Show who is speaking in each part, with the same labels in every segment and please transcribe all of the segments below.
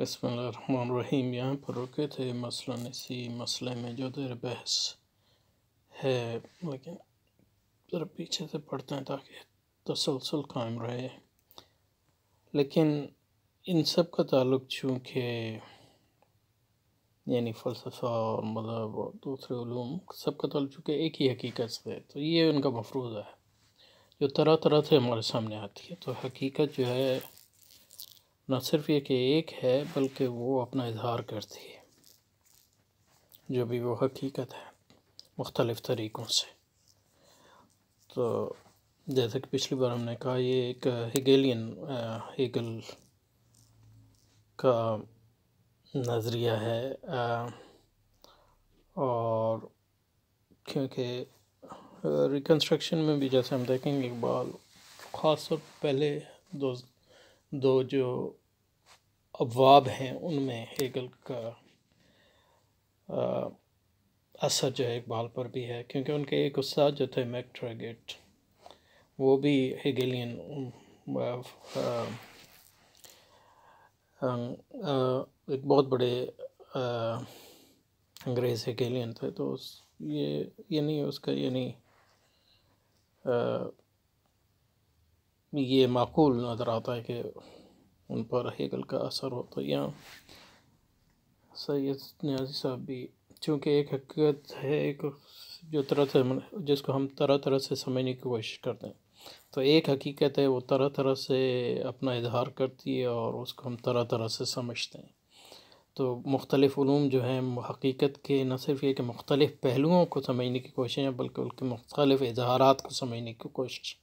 Speaker 1: बसमीम यहाँ पर रुके थे मसला इसी मसले में जो देर बहस है लेकिन ज़रा पीछे से पढ़ते हैं ताकि तसलसल कायम रहे लेकिन इन सब का ताल्लुक चूँकि यानी फ़लसफ़ा और मज़हब और दूसरे ूम सब का ताल्लुक चूँकि एक ही हकीकत से तो ये उनका मफरूज़ है जो तरह तरह से हमारे सामने आती है तो हकीकत जो है न सिर्फ ये कि एक है बल्कि वो अपना इजहार करती है जो भी वो हकीकत है मुख्तलिफ़ तरीक़ों से तो जैसे कि पिछली बार हमने कहा ये एक हिगेलियन हिगल का नज़रिया है और क्योंकि रिकन्स्ट्रक्शन में भी जैसे हम देखेंगे इकबाल ख़ास तौर पहले दो दो जो अबवाब हैं उनमें हेगल का असर जो है इकबाल पर भी है क्योंकि उनके एक उस्ताद जो थे मैक वो भी हेगेलियन अं, एक बहुत बड़े अंग्रेज़ हेगेलियन थे तो उस ये ये नहीं उसका ये नहीं आ, ये माकूल नज़र आता है कि उन पर हेगल का असर होता तो यहाँ सैयद न्याजी साहब भी चूँकि एक हकीकत है एक जो तरह से जिसको हम तरह तरह से समझने की कोशिश करते हैं तो एक हकीकत है वो तरह तरह से अपना इजहार करती है और उसको हम तरह तरह से समझते हैं तो मुख्तलिफ़ जो हैं हकीकत के न सिर्फ ये कि मुख्तलिफ़ पहलुओं को समझने की कोशिश है बल्कि उनके मुख्तलिफ़ इजहारात को समझने की कोशिश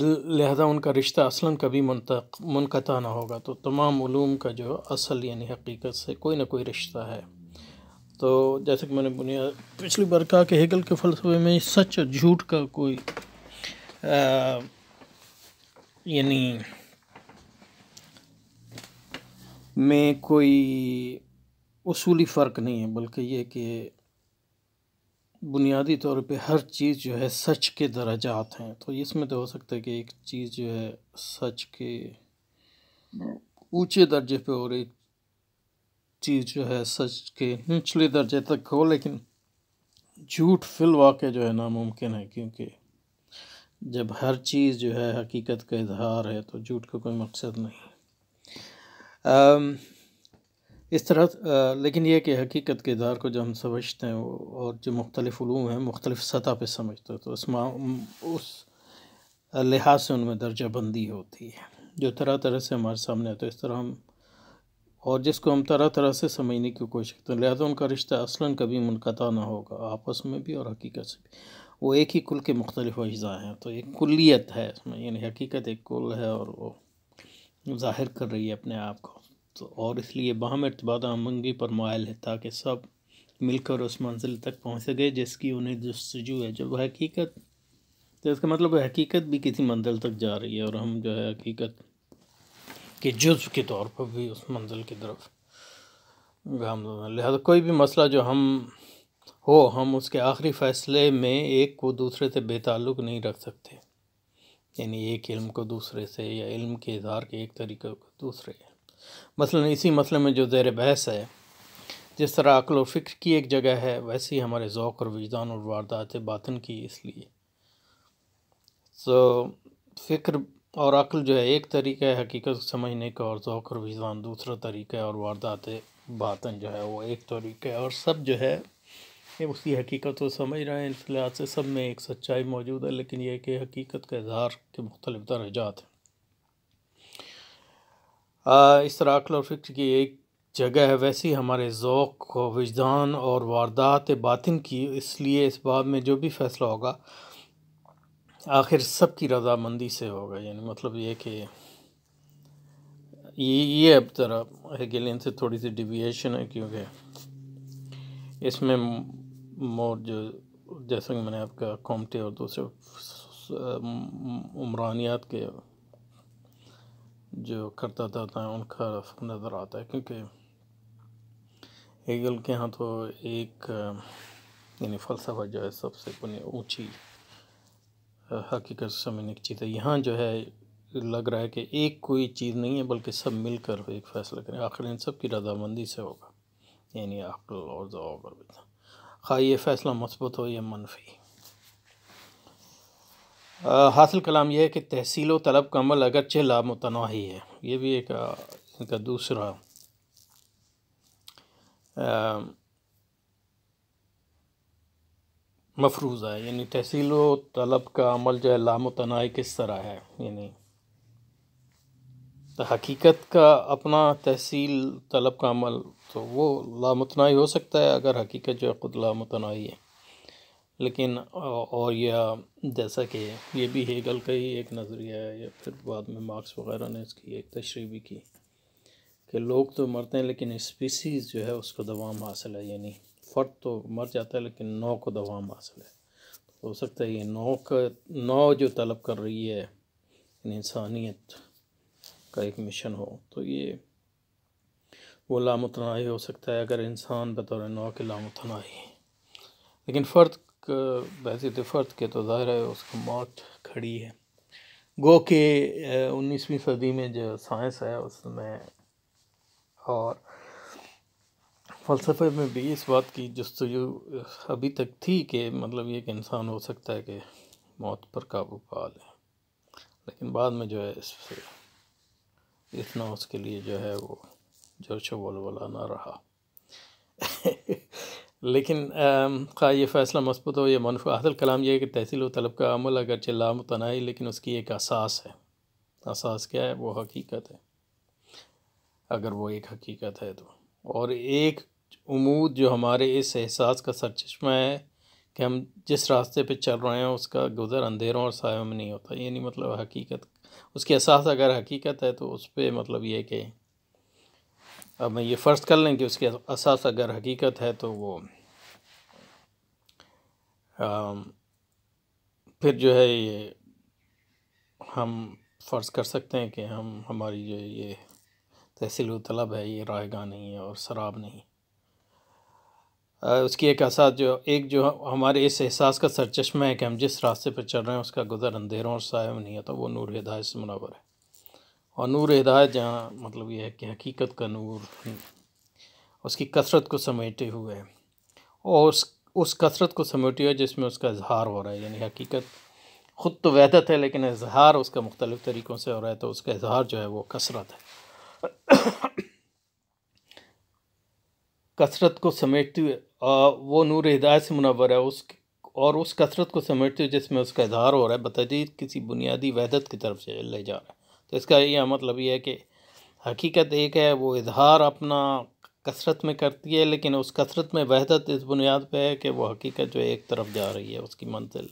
Speaker 1: लिहाजा उनका रिश्ता असला कभी मुनक़ा ना होगा तो तमाम ूम का जो असल यानी हकीकत से कोई ना कोई रिश्ता है तो जैसे कि मैंने बुनियाद पिछली बार कहा कि हेगल के फ़लसफे में सच और झूठ का कोई यानी में कोई उसूली फ़र्क नहीं है बल्कि ये कि बुनियादी तौर पे हर चीज़ जो है सच के दर्जात हैं तो इसमें तो हो सकता है कि एक चीज़ जो है सच के ऊंचे दर्जे पे और एक चीज़ जो है सच के निचले दर्जे तक हो लेकिन झूठ फिल वाक़ जो है नामुमकिन है क्योंकि जब हर चीज़ जो है हकीकत का इजहार है तो झूठ का कोई मकसद नहीं है इस तरह लेकिन यह कि हकीकत के दार को जो हम समझते हैं और जो मुख्तलिफ़ हैं मुख्तलिफ़ सतह पर समझते हैं तो उसमें उस लिहाज से उनमें दर्जा बंदी होती है जो तरह तरह से हमारे सामने आते हैं इस तरह हम और जिसको हम तरह तरह से समझने की कोशिश करते हैं लिहाजा उनका रिश्ता असलन कभी मुनक़ा ना होगा आपस में भी और हकीकत से भी वो एक ही कुल के मुख्तलिफ अज्जा हैं तो एक कुलियत है इसमें यानी हकीकत एक कुल है और वो ज़ाहिर कर रही है अपने आप को तो और इसलिए बाहम अरतबाद आमंगी पर मायल है ताकि सब मिलकर उस मंजिल तक पहुँच सके जिसकी उन्हें जस्तजू है जब हकीकत तो इसका मतलब हकीकत भी किसी मंजिल तक जा रही है और हम जो है हकीकत के जुज्व के तौर पर भी उस मंजिल की तरफ गाम लिहाजा कोई भी मसला जो हम हो हम उसके आखिरी फ़ैसले में एक को दूसरे से बेताल्लुक नहीं रख सकते यानी एक इल्म को दूसरे से या इल्म के इजहार के एक तरीक़े को दूसरे मसलन इसी मसले में जो ज़ेर बहस है जिस तरह अक्ल और फ़िक्र की एक जगह है वैसे ही हमारे ओक़ और वजदान और वारदात बातन की इसलिए सो फ़िक्र और अक्ल जो है एक तरीका है हकीकत समझने का और ओक़ और वजदान दूसरा तरीका है और वारदात बातन जो है वो एक तरीका है और सब जो है उसकी हकीकत को समझ रहे हैं इस लिहाज से सब में एक सच्चाई मौजूद है लेकिन यह कि हकीकत का इजहार के मुख्तलिफ दर्जात हैं इस तरह अक्ल और फ़िक्र की एक जगह है वैसे ही हमारे ओक़ वजदान और वारदात बातिन की इसलिए इस बाब में जो भी फ़ैसला होगा आखिर सब की रजामंदी से होगा यानी मतलब ये कि ये ये अब तरह हेगेलियन से थोड़ी सी डिविएशन है क्योंकि इसमें मोर जो जैसा कि मैंने आपका कॉमटे और दूसरे उमरानियात के जो करता जाता है उनका नज़र आता है क्योंकि हेगल के यहाँ तो एक यानी फ़लसफ़ा जो है सबसे अपनी ऊँची हकीकत समझने की चीज़ है यहाँ जो है लग रहा है कि एक कोई चीज़ नहीं है बल्कि सब मिलकर एक फैसला करें आखिर इन सब की रजामंदी से होगा यानी अकल और जवाब और खा ये फ़ैसला मस्बत हो या मनफी हासिल कलाम यह है कि तहसील व तलब का अमल अगरचे लामतना ही है ये भी एक इनका दूसरा मफरूज़ है यानी तहसील व तलब का अमल जो है लामतना किस तरह है यानी तो हकीकत का अपना तहसील तलब का अमल तो वो लामतनाई हो सकता है अगर हकीकत जो है ख़ुद लामतनाई है लेकिन और यह जैसा कि ये भी हेगल का ही एक नज़रिया है या फिर बाद में मार्क्स वगैरह ने इसकी एक तशरी भी की कि लोग तो मरते हैं लेकिन स्पीसीज़ जो है उसको दवाम हासिल है यानी फ़र्द तो मर जाता है लेकिन नौ को दवाम हासिल है तो हो सकता है ये नौ का नौ जो तलब कर रही है इंसानियत का एक मिशन हो तो ये वो लामतनाही हो सकता है अगर इंसान बतौर नौ के लामतनाही लेकिन फ़र्द बहसीत तो फ़र्द के तो ज़ाहिर है उसकी मौत खड़ी है गो के उन्नीसवीं सदी में जो साइंस है उसमें और फ़लसफ़े में भी इस बात की जस्तु अभी तक थी कि मतलब ये एक इंसान हो सकता है कि मौत पर काबू पा लें लेकिन बाद में जो है इस इतना उसके लिए जो है वो जोश वलवला ना रहा लेकिन का ये फ़ैसला मस्बत हो या मनफ असल कलाम यह है कि तहसील व तलब का अमल अगर चिल्ला मतनाई लेकिन उसकी एक असास है असास क्या है वो हकीकत है अगर वो एक हकीकत है तो और एक उमूद जो हमारे इस एहसास का सरचमा है कि हम जिस रास्ते पर चल रहे हैं उसका गुज़र अंधेरों और सायों में नहीं होता ये नहीं मतलब हकीकत उसके एहसास अगर हकीकत है तो उस पर मतलब ये कि अब मैं ये फ़र्ज़ कर लें कि उसके असास अगर हकीकत है तो वो आ, फिर जो है ये हम फ़र्ज़ कर सकते हैं कि हम हमारी जो ये तहसील व तलब है ये रायगा नहीं है और शराब नहीं उसकी एक असास जो एक जो हमारे इस एहसास का सरचश्मा है कि हम जिस रास्ते पर चल रहे हैं उसका गुज़र अंधेरों और साय नहीं है तो वो नूर हिदायत से मुनावर है और नूर हिदायत जहाँ मतलब यह है कि हकीकत का नूर उसकी कसरत को समेटे हुए है और उस उस कसरत को समेटे हुए जिसमें उसका इजहार हो रहा है यानी हकीकत ख़ुद तो वहदत है लेकिन इजहार उसका मुख्तलिफ़ तरीक़ों से हो रहा है तो उसका इजहार जो है वो कसरत है कसरत को समेटते हुए वो नूर हिदायत से मुनवर है उस और उस कसरत को समेटते हुए जिसमें उसका इजहार हो रहा है बतजीद किसी बुनियादी वहदत की तरफ से ले जा रहा है तो इसका यह मतलब यह है कि हकीकत एक है वो इजहार अपना कसरत में करती है लेकिन उस कसरत में वहदत इस बुनियाद पर है कि वह हकीकत जो एक तरफ जा रही है उसकी मंजिल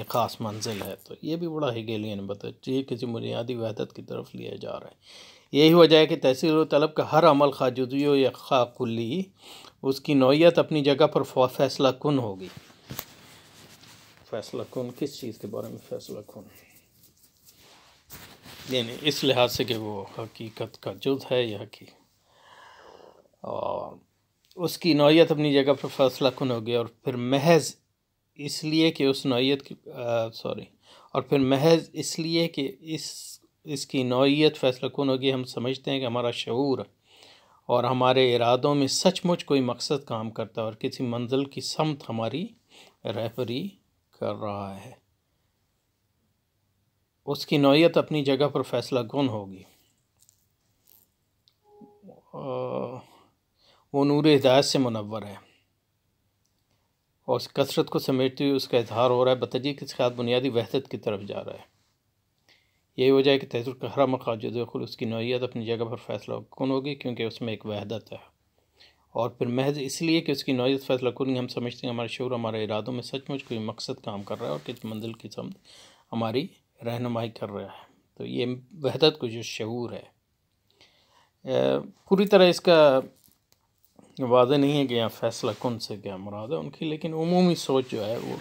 Speaker 1: एक ख़ास मंजिल है तो ये भी बड़ा हिगेलियन बता ये किसी बुनियादी वहदत की तरफ लिया जा रहा है यही वजह है कि तहसील तलब का हर अमल खाजुदी या खाकुली उसकी नौीयत अपनी जगह पर फैसला कन होगी फैसला कन किस चीज़ के बारे में फैसला कन यानी इस लिहाज से कि वो हकीकत का जुज है यह हकी और उसकी नौीयत अपनी जगह पर फैसला कन हो गया और फिर महज इसलिए कि उस नौीयत की सॉरी और फिर महज इसलिए कि इस इसकी नौीयत फैसला कन होगी हम समझते हैं कि हमारा शूर और हमारे इरादों में सचमुच कोई मकसद काम करता है और किसी मंजिल की समत हमारी रेफरी कर रहा है उसकी नौीयत अपनी जगह पर फैसला कौन होगी वो नूर हिदायत से मुनवर है और उस कसरत को समेटते हुए उसका इजहार हो रहा है बतजी के साथ बुनियादी वहदत की तरफ जा रहा है यही वजह है कि तहजुल का हरा मखाजुल उसकी नौीयत अपनी जगह पर फैसला कौन होगी क्योंकि उसमें एक वहदत है और फिर महज इसलिए कि उसकी नौीयत फैसला कन हम समझते हैं हमारे शोर हमारे इरादों में सचमुच कोई मकसद काम कर रहा है और किस मंजिल की समझ हमारी रहनुमाई कर रहा है तो ये वहदत को जो शूर है पूरी तरह इसका वादा नहीं है कि यहाँ फैसला कौन से क्या मुराद है उनकी लेकिन उमूमी सोच जो है वो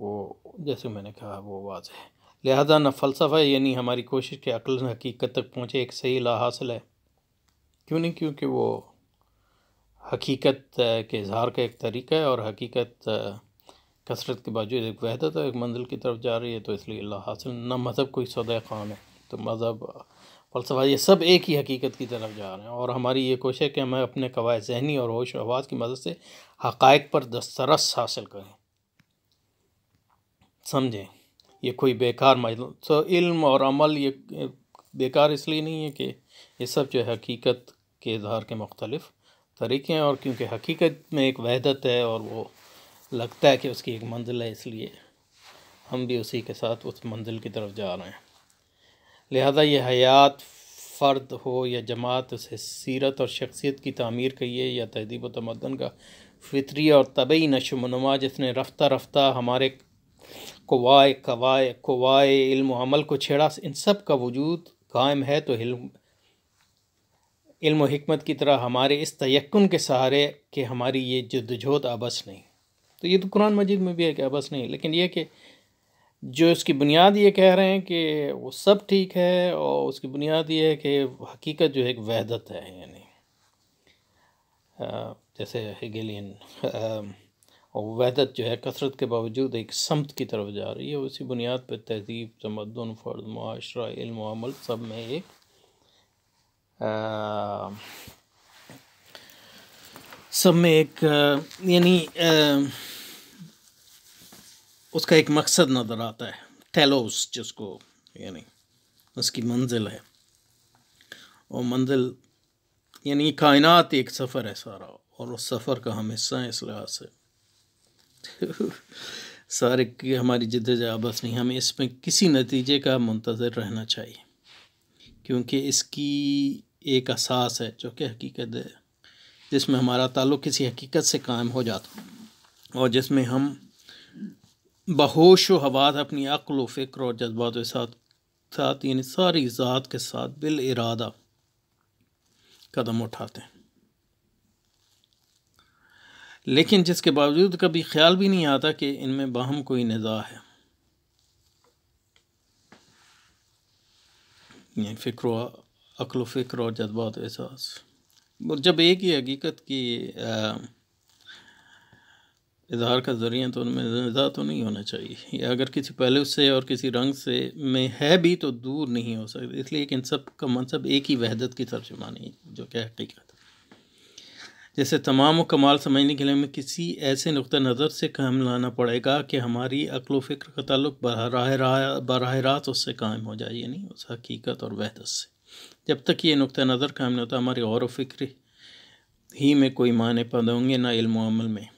Speaker 1: वो जैसे मैंने कहा वो वाज है लिहाजा न फ़लसफ़ा यानी हमारी कोशिश के अक्ल हकीकत तक पहुँचे एक सही ला हासिल है क्यों नहीं क्योंकि वो हकीकत के इजहार का एक तरीका है और हकीकत कसरत के बावजूद एक वहदत और एक मंजिल की तरफ जा रही है तो इसलिए अल्लाह हासिल ना मज़हब कोई सौदा खाम है तो मज़हब फलसफा ये सब एक ही हकीकत की तरफ जा रहे हैं और हमारी ये कोशिश है कि हमें अपने कवाय जहनी और होश आवाज़ की मदद से हक़ पर दस्तरस हासिल करें समझें ये कोई बेकार मजल तो इल्म और अमल ये बेकार इसलिए नहीं है कि ये सब जो है हकीकत के इजहार के मुख्तलिफ़ तरीक़े हैं और क्योंकि हकीकत में एक वहदत है और वो लगता है कि उसकी एक मंजिल है इसलिए हम भी उसी के साथ उस मंजिल की तरफ जा रहे हैं लिहाजा ये हयात फ़र्द हो या जमात उसे सीरत और शख्सियत की तमीर कहिए या तहदीब तमदन का फितरी और तबई नशोनुमा जिसने रफ्ता रफ्ता हमारे कोवाए कवाए कोवाए इल्म अमल को छेड़ा इन सब का वजूद कायम है तो हिल्म इल्म हमत की तरह हमारे इस तयन के सहारे कि हमारी ये जदोजहद आबस नहीं तो ये तो कुरान मजीद में भी है क्या बस नहीं लेकिन ये कि जो इसकी बुनियाद ये कह रहे हैं कि वो सब ठीक है और उसकी बुनियाद ये है कि हकीकत जो है एक वहदत है यानी जैसे हेगेलियन और वहदत जो है कसरत के बावजूद एक समत की तरफ जा रही है उसी बुनियाद पर तहजीब तमदन फ़र्द माशरा इल्मल सब में एक आ, सब में एक यानी उसका एक मकसद नज़र आता है टेलोस जिसको यानी उसकी मंजिल है और मंजिल यानी कायनात एक सफ़र है सारा और उस सफ़र का हम हिस्सा हैं इस लिहाज से सारे की हमारी जद्दोजहद बस नहीं हमें इसमें किसी नतीजे का मंतज़र रहना चाहिए क्योंकि इसकी एक असास है जो कि हकीकत है जिसमें हमारा ताल्लुक़ किसी हकीकत से कायम हो जाता और जिसमें हम बहोश व हवात अपनी अक्ल व फ़िक्र और जज्बात के साथ साथ यानी सारी ज़ात के साथ बिल इरादा कदम उठाते हैं लेकिन जिसके बावजूद कभी ख्याल भी नहीं आता कि इनमें बाहम कोई नज़ा है यानी फ़िक्र अक्ल फ़िक्र और जज्बात एहसास जब एक ही हकीकत की आ, इजहार का ज़रिया तो उनमें निज़ा तो नहीं होना चाहिए या अगर किसी पहलू से और किसी रंग से में है भी तो दूर नहीं हो सकता इसलिए इन सब का मनसब एक ही वहदत की तरफ मानी जो कि हकीकत जैसे तमाम व कमाल समझने के लिए हमें किसी ऐसे नुक़ नज़र से कायम लाना पड़ेगा कि हमारी अक्ल फ़िक्र का तल्लक बरह रात उससे कायम हो जाए यानी उस हकीकत और वहदत से जब तक ये नुक़ नज़र कायम नहीं होता हमारी गौर व फिक्र ही में कोई माने पद होंगे ना इल्म अमल में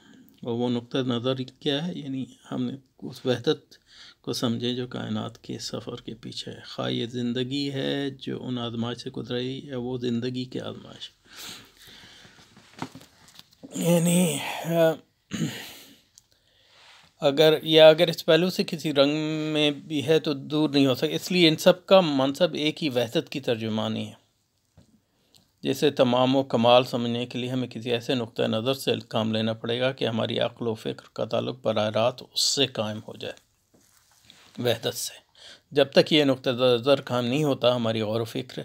Speaker 1: और वो नुक़ नज़र क्या है यानी हमने उस वहदत को समझें जो कायनात के सफ़र के पीछे है खा ये ज़िंदगी है जो उन आज़माश से रही है वो ज़िंदगी के आजमाश यानी अगर या अगर इस पहलू से किसी रंग में भी है तो दूर नहीं हो सकता इसलिए इन सब का मनसब एक ही वहदत की तर्जुमानी है जैसे तमाम कमाल समझने के लिए हमें किसी ऐसे नुक़ नज़र से काम लेना पड़ेगा कि हमारी अक्ल व फ़िक्र का ताल्लुक बर रात उससे कायम हो जाए वहदत से जब तक ये नुक़ नज़र काम नहीं होता हमारी गौर फ़िक्र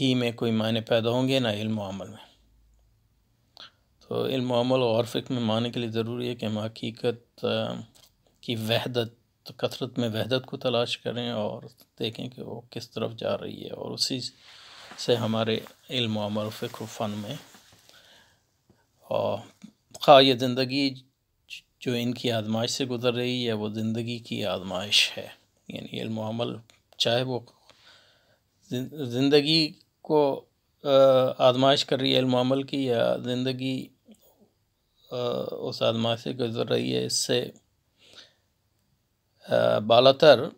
Speaker 1: ही में कोई मायने पैदा होंगे ना इल्मल में तो इल्मल और फ़िक्र में मानने के लिए ज़रूरी है कि हम हकीकत की वहदत तो कसरत में वहदत को तलाश करें और देखें कि वो किस तरफ जा रही है और उसी से हमारे इल्म अमल फ़िक्र फ़न में और खा ये ज़िंदगी जो इनकी आजमाइश से गुज़र रही है वो ज़िंदगी की आजमाइश है यानी इल्म अमल चाहे वो ज़िंदगी को आजमाइश कर रही है इल्म अमल की या ज़िंदगी उस आजमाइश से गुज़र रही है इससे बालातर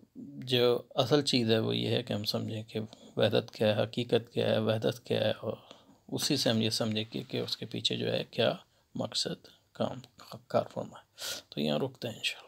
Speaker 1: जो असल चीज़ है वो ये है कि हम समझें कि वहदत क्या है हकीकत क्या है वहदत क्या है और उसी से हम ये समझें कि उसके पीछे जो है क्या मकसद काम कार है तो यहाँ रुकते हैं इन